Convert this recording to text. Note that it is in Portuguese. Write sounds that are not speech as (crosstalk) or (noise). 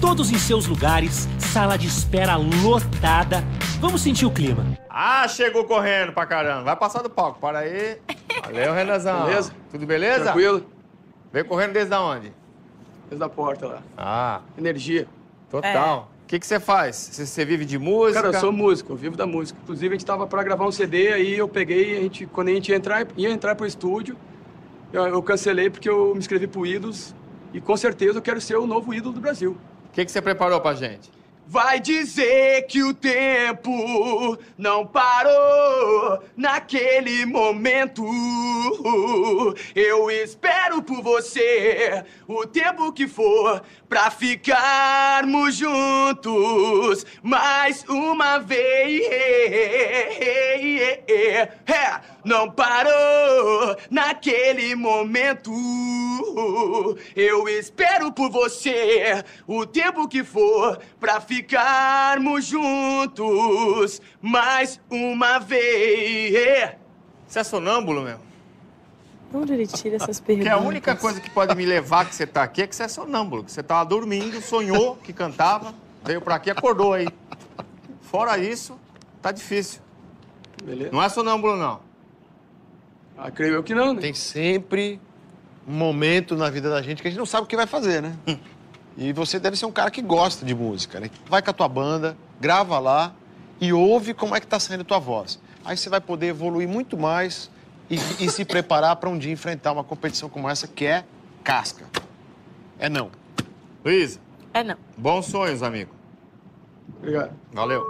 todos em seus lugares, sala de espera lotada. Vamos sentir o clima. Ah, chegou correndo pra caramba. Vai passar do palco, para aí. Valeu, Renanzão. Beleza? Tudo beleza? Tranquilo. Vem correndo desde onde? Desde a porta lá. Ah. Energia. Total. É. O que você faz? Você vive de música? Cara, eu sou músico, eu vivo da música. Inclusive, a gente tava pra gravar um CD, aí eu peguei, a gente, quando a gente ia entrar, ia entrar pro estúdio, eu, eu cancelei porque eu me inscrevi pro Idos, e com certeza eu quero ser o novo ídolo do Brasil. O que, que você preparou pra gente? Vai dizer que o tempo não parou naquele momento. Eu espero por você o tempo que for pra ficarmos juntos mais uma vez. É. é, é, é não parou naquele momento. Eu espero por você o tempo que for pra ficarmos juntos mais uma vez. Você é sonâmbulo, meu? Onde ele tira essas (laughs) perguntas? Que a única coisa que pode me levar que você tá aqui é que você é sonâmbulo. Que você tava dormindo, sonhou que cantava, veio pra aqui acordou aí. Fora isso, tá difícil. Beleza. Não é sonâmbulo, não. Ah, creio eu que não, né? Tem sempre um momento na vida da gente que a gente não sabe o que vai fazer, né? Hum. E você deve ser um cara que gosta de música, né? Vai com a tua banda, grava lá e ouve como é que tá saindo a tua voz. Aí você vai poder evoluir muito mais e, e se preparar para um dia enfrentar uma competição como essa que é casca. É não. Luísa. É não. Bons sonhos, amigo. Obrigado. Valeu.